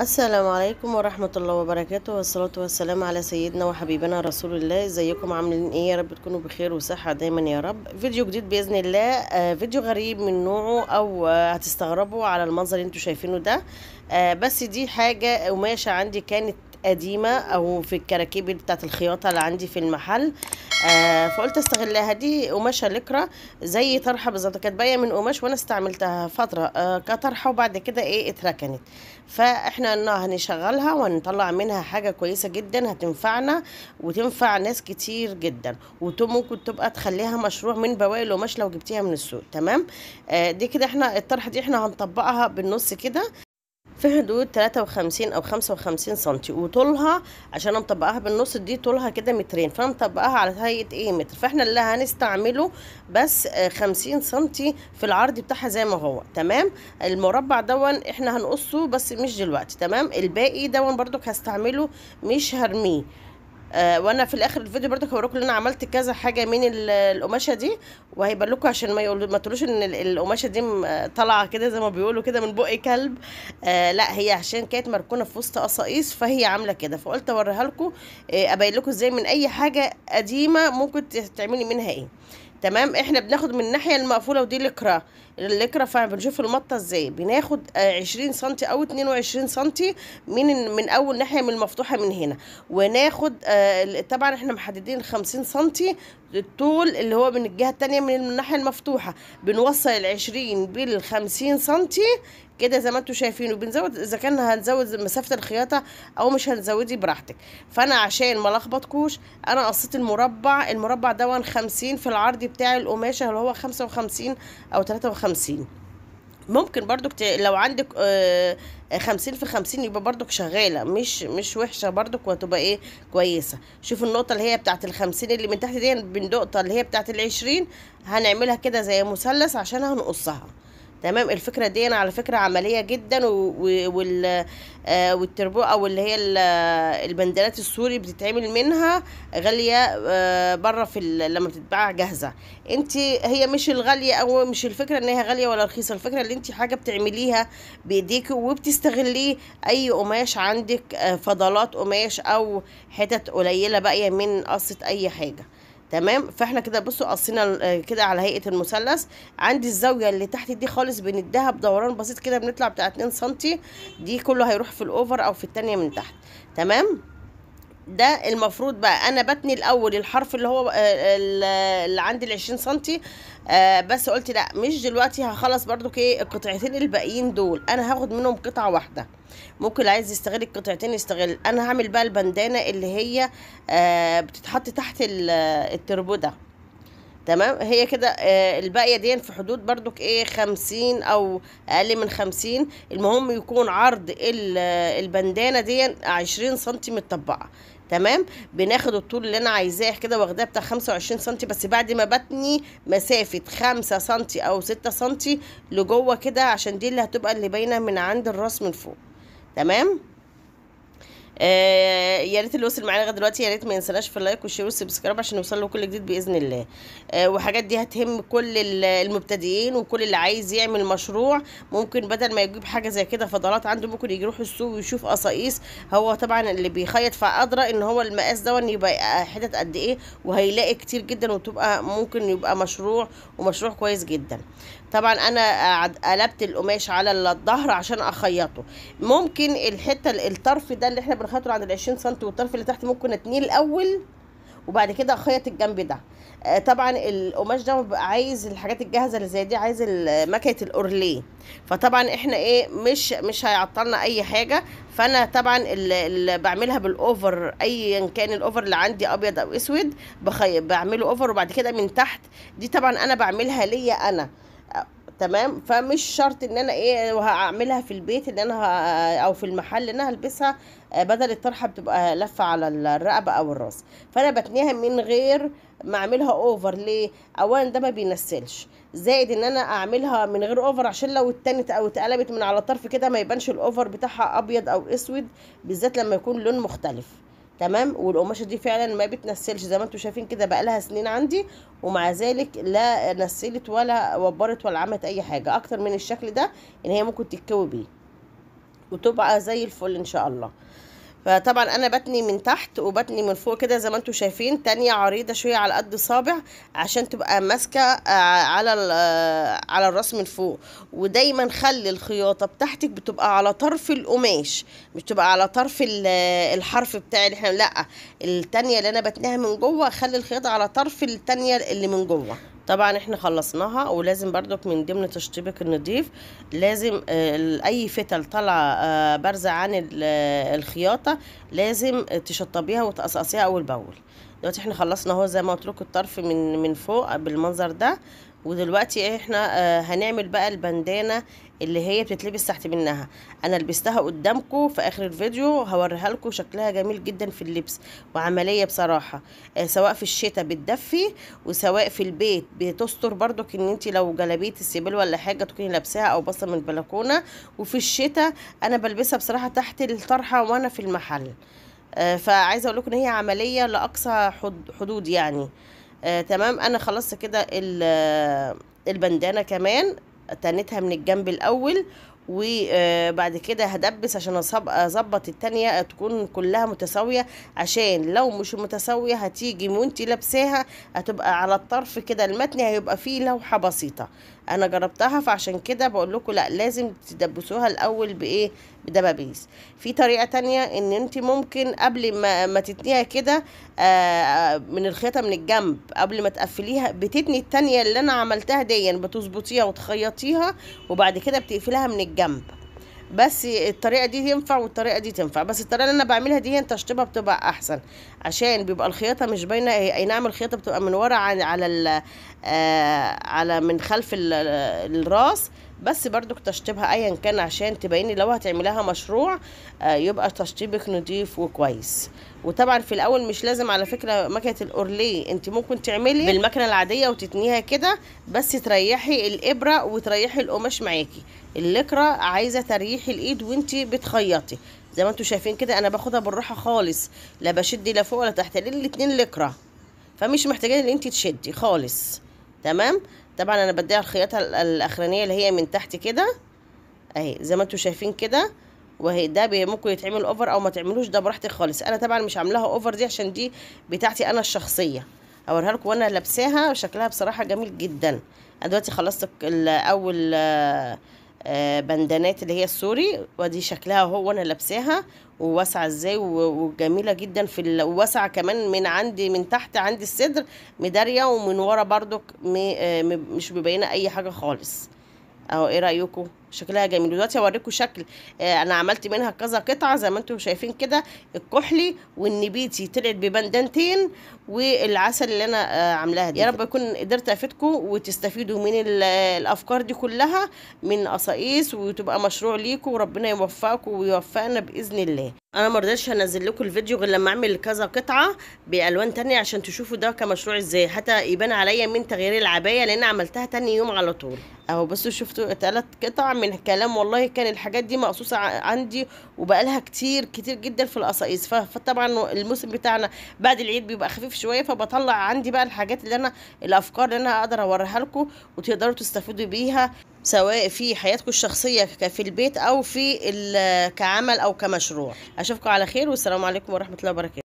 السلام عليكم ورحمة الله وبركاته والصلاة والسلام على سيدنا وحبيبنا رسول الله ازيكم عاملين ايه يا رب تكونوا بخير وصحة دايما يا رب فيديو جديد بإذن الله آه فيديو غريب من نوعه او آه هتستغربوا على المنظر اللي انتوا شايفينه ده آه بس دي حاجة قماشة عندي كانت قديمه او في الكراكيب بتاعه الخياطه اللي عندي في المحل آه فقلت استغلها دي قماشه لكرا زي طرحه بالظبط كانت باية من قماش وانا استعملتها فتره آه كطرحه وبعد كده ايه اتركنت فاحنا هنشغلها ونطلع منها حاجه كويسه جدا هتنفعنا وتنفع ناس كتير جدا وممكن تبقى تخليها مشروع من بواقي القماش لو جبتيها من السوق تمام آه دي كده احنا الطرحه دي احنا هنطبقها بالنص كده في حدود 53 او 55 سنتي وطولها عشان مطبقاها بالنص دي طولها كده مترين فانا مطبقاها على هيئه ايه متر فاحنا اللي هنستعمله بس 50 آه، سنتي في العرض بتاعها زي ما هو تمام المربع دون احنا هنقصه بس مش دلوقتي تمام الباقي دون برضك هستعمله مش هرميه آه وانا في الاخر الفيديو برضك هوريكم ان انا عملت كذا حاجه من القماشه دي وهيبان لكم عشان ما يقول ما تقولوش ان القماشه دي طالعه كده زي ما بيقولوا كده من بق كلب آه لا هي عشان كانت مركونه في وسط قصايص فهي عامله كده فقلت اوريها لكم آه ابين لكم ازاي من اي حاجه قديمه ممكن تعملي منها ايه تمام احنا بناخد من الناحيه المقفوله ودي الكرة الكرة بنشوف المطه ازاي بناخد 20 آه، سم او 22 سم من من اول ناحيه من المفتوحه من هنا وناخد آه، طبعا احنا محددين 50 سم الطول اللي هو من الجهة التانية من الناحية المفتوحة بنوصل العشرين بالخمسين سنتي كده زي ما انتوا شايفين وبنزود اذا كان هنزود مسافة الخياطة او مش هنزودي براحتك فانا عشان ما لخبطكوش انا قصيت المربع المربع ده خمسين في العرض بتاع القماشة اللي هو خمسة وخمسين او تلاتة وخمسين ممكن برضك ت... لو عندك آه، آه، خمسين في خمسين يبقى برضك شغالة مش مش وحشة برضك وهتبقى ايه كويسة شوف النقطة اللي هي بتاعت الخمسين اللي من تحت دي يعني بالنقطة اللي هي بتاعت العشرين هنعملها كده زي مثلث عشان هنقصها تمام الفكره دي أنا على فكره عمليه جدا وال آه والتربو او اللي هي البندلات السوري بتتعمل منها غاليه آه، بره في لما بتتباع جاهزه انت هي مش الغاليه او مش الفكره ان هي غاليه ولا رخيصه الفكره اللي انت حاجه بتعمليها بايديك وبتستغليه اي قماش عندك آه، فضلات قماش او حتت قليله باقيه من قصه اي حاجه تمام فاحنا كده بصوا قصينا آه، كده على هيئه المثلث عندي الزاويه اللي تحت دي خالص بنديها بدوران بسيط كده بنطلع بتاع 2 سم دي كله هيروح في الاوفر او في الثانيه من تحت تمام ده المفروض بقى انا بتني الاول الحرف اللي هو آه، اللي عندي ال 20 سنتي آه، بس قلت لا مش دلوقتي هخلص برضو كي القطعتين الباقيين دول انا هاخد منهم قطعه واحده ممكن اللي عايز يستغل القطعتين يستغل انا هعمل بقى البندانه اللي هي آه، بتتحط تحت التربوده تمام هي كده الباقيه دي في حدود برضو ايه خمسين او اقل من خمسين المهم يكون عرض البندانه دي عشرين سنتي متطبقه تمام بناخد الطول اللي انا عايزاه كده واخداه بتاع 25 سم بس بعد ما بتني مسافه 5 سم او 6 سم لجوه كده عشان دي اللي هتبقى اللي باينه من عند الراس من فوق تمام آه، يا ريت اللي وصل معانا لغايه دلوقتي يا ريت ما ينساش في اللايك والشير والسبسكرايب عشان نوصل له كل جديد باذن الله آه، وحاجات دي هتهم كل المبتدئين وكل اللي عايز يعمل مشروع ممكن بدل ما يجيب حاجه زي كده فضلات عنده ممكن يروح السوق ويشوف قصايص هو طبعا اللي بيخيط فقدره ان هو المقاس ده يبقى حتت قد ايه وهيلاقي كتير جدا وتبقى ممكن يبقى مشروع ومشروع كويس جدا طبعا انا قلبت القماش على الظهر عشان اخيطه ممكن الحته الطرف ده اللي احنا اكبر خيطه عند 20 سم والطرف اللي تحت ممكن اتنيه الاول وبعد كده اخيط الجنب ده آه، طبعا القماش ده ببقى عايز الحاجات الجاهزه اللي زي دي عايز مكنه الاورليه فطبعا احنا ايه مش مش هيعطلنا اي حاجه فانا طبعا اللي, اللي بعملها بالاوفر ايا كان الاوفر اللي عندي ابيض او اسود بعمله اوفر وبعد كده من تحت دي طبعا انا بعملها ليا انا تمام فمش شرط ان انا ايه هعملها في البيت ان انا او في المحل ان انا هلبسها آه، بدل الطرحه بتبقى لفه على الرقبه او الراس فانا بتنيها من غير ما اعملها اوفر ليه اولا ده ما بينسلش زائد ان انا اعملها من غير اوفر عشان لو اتنت او اتقلبت من على طرف كده ما يبانش الاوفر بتاعها ابيض او اسود بالذات لما يكون لون مختلف تمام والقماشه دي فعلا ما بتنسلش زي ما انتم شايفين كده بقالها سنين عندي ومع ذلك لا نسلت ولا وبرت ولا عملت اي حاجه اكتر من الشكل ده ان هي ممكن تتكوي بيه وتبقى زي الفل ان شاء الله فطبعا انا بتني من تحت وبتني من فوق كده زي ما انتم شايفين تانية عريضه شويه على قد صابع عشان تبقى ماسكه آه، على آه، على الراس من فوق ودايما خلي الخياطه بتاعتك بتبقى على طرف القماش مش تبقى على طرف الحرف بتاع اللي احنا لا التانية اللي انا بتنيها من جوه خلي الخياطه على طرف التانية اللي من جوه طبعا احنا خلصناها ولازم بردك من ضمن تشطيبك النظيف لازم آه، اي فتل طالعه آه، بارزه عن آه، الخياطه لازم تشطبيها وتقصقصيها اول باول دلوقتي احنا خلصنا اهو زي ما قلت الطرف من من فوق بالمنظر ده ودلوقتي احنا هنعمل بقى البندانه اللي هي بتتلبس تحت منها انا لبستها قدامكم في اخر الفيديو هوريها لكم شكلها جميل جدا في اللبس وعمليه بصراحه آه، سواء في الشتاء بتدفي وسواء في البيت بتستر برضك ان انت لو جلابيه السبل ولا حاجه تكوني لابساها او باصه من البلكونه وفي الشتاء انا بلبسها بصراحه تحت الطرحه وانا في المحل آه، فعايزه اقول لكم ان هي عمليه لاقصى حدود يعني آه، تمام انا خلصت كده البندانه كمان تنتها من الجنب الاول وبعد كده هدبس عشان اظبط التانية تكون كلها متساوية عشان لو مش متساوية هتيجي وانتي لابساها هتبقى على الطرف كده المتن هيبقى فيه لوحة بسيطة انا جربتها فعشان كده بقول لكم لا لازم تدبسوها الاول بايه بدبابيس في طريقه تانية ان انت ممكن قبل ما ما تتنيها كده آه، من الخيطه من الجنب قبل ما تقفليها بتتني التانية اللي انا عملتها دي بتظبطيها وتخيطيها وبعد كده بتقفلها من الجنب بس الطريقه دي تنفع والطريقه دي تنفع بس الطريقه اللي انا بعملها دي هي انت تشطيبها بتبقى احسن عشان بيبقى الخياطه مش باينه اي نعم الخياطه بتبقى من ورا على, آه، على من خلف آه، الراس بس بردك تشطيبها ايا كان عشان تبيني لو هتعمليها مشروع آه، يبقى تشطيبك نضيف وكويس وطبعا في الاول مش لازم على فكره مكنه الاورلي انت ممكن تعملي بالمكنه العاديه وتتنيها كده بس تريحي الابره وتريحي القماش معاكي اللكره عايزه تريحي الايد وانت بتخيطي زي ما انتم شايفين كده انا باخدها بالراحه خالص لا بشد لا فوق ولا تحت الاتنين لكره فمش محتاجين ان انت تشدي خالص تمام طبعا انا بديها الخياطه الاخرانيه اللي هي من تحت كده اهي زي ما انتم شايفين كده وهي ده ممكن يتعمل اوفر او ما تعملوش ده براحتك خالص انا طبعا مش عاملاها اوفر دي عشان دي بتاعتي انا الشخصيه اوريها لكم وانا لابساها شكلها بصراحه جميل جدا انا دلوقتي خلصت اول آه، بندانات اللي هي السوري ودي شكلها هو وانا لابساها وواسعه ازاي وجميله جدا في الواسعة كمان من عندي من تحت عندي الصدر مداريه ومن ورا برضو آه، مش مبينه اي حاجه خالص اهو ايه رايكم شكلها جميل دلوقتي هوريكم شكل آه، انا عملت منها كذا قطعه زي ما انتم شايفين كده الكحلي والنبيتي طلعت ببندنتين والعسل اللي انا آه، عاملاها دي يا رب اكون قدرت افيدكم وتستفيدوا من آه، الافكار دي كلها من قصايص وتبقى مشروع ليكم وربنا يوفقكم ويوفقنا باذن الله انا ما رضيتش انزل لكم الفيديو غير لما اعمل كذا قطعه بالوان ثانيه عشان تشوفوا ده كمشروع ازاي حتى يبان عليا من تغيير العبايه لان عملتها ثاني يوم على طول اهو بصوا شفتوا ثلاث قطع من الكلام والله كان الحاجات دي مقصوصه عندي وبقالها كتير كتير جدا في القصايص فطبعا الموسم بتاعنا بعد العيد بيبقى خفيف شويه فبطلع عندي بقى الحاجات اللي انا الافكار اللي انا اقدر اوريها لكم وتقدروا تستفيدوا بيها سواء في حياتكم الشخصيه في البيت او في كعمل او كمشروع اشوفكم على خير والسلام عليكم ورحمه الله وبركاته